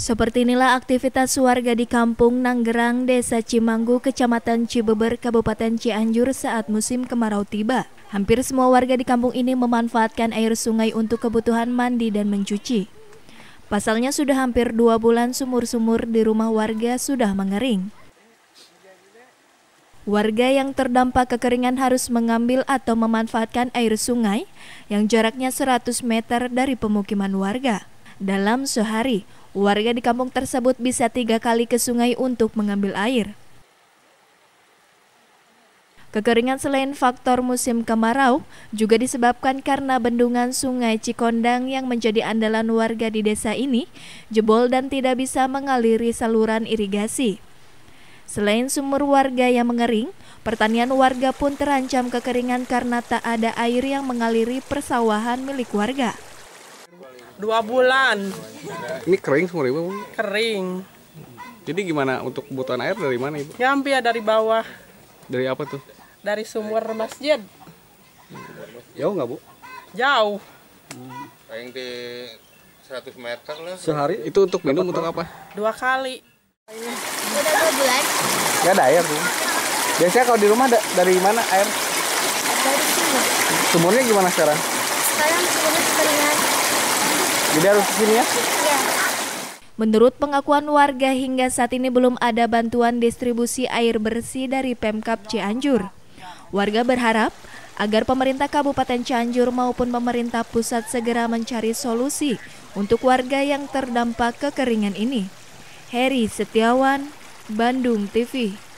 Seperti inilah aktivitas warga di kampung Nanggerang, Desa Cimanggu, Kecamatan Cibeber, Kabupaten Cianjur saat musim kemarau tiba. Hampir semua warga di kampung ini memanfaatkan air sungai untuk kebutuhan mandi dan mencuci. Pasalnya sudah hampir dua bulan sumur-sumur di rumah warga sudah mengering. Warga yang terdampak kekeringan harus mengambil atau memanfaatkan air sungai yang jaraknya 100 meter dari pemukiman warga. Dalam sehari, warga di kampung tersebut bisa tiga kali ke sungai untuk mengambil air. Kekeringan selain faktor musim kemarau juga disebabkan karena bendungan sungai Cikondang yang menjadi andalan warga di desa ini jebol dan tidak bisa mengaliri saluran irigasi. Selain sumur warga yang mengering, pertanian warga pun terancam kekeringan karena tak ada air yang mengaliri persawahan milik warga dua bulan ini kering semua ibu kering jadi gimana untuk kebutuhan air dari mana ibu nyampe ya dari bawah dari apa tuh dari sumur masjid jauh nggak bu jauh paling di 100 meter lah sehari itu untuk minum Dapat untuk apa dua kali udah dua bulan nggak ada air bu biasanya kalau di rumah da dari mana air dari sumur sumurnya gimana sekarang sekarang sumurnya jadi harus di sini ya? Iya. Menurut pengakuan warga hingga saat ini belum ada bantuan distribusi air bersih dari Pemkap Cianjur. Warga berharap agar pemerintah Kabupaten Cianjur maupun pemerintah pusat segera mencari solusi untuk warga yang terdampak kekeringan ini. Heri Setiawan, Bandung TV.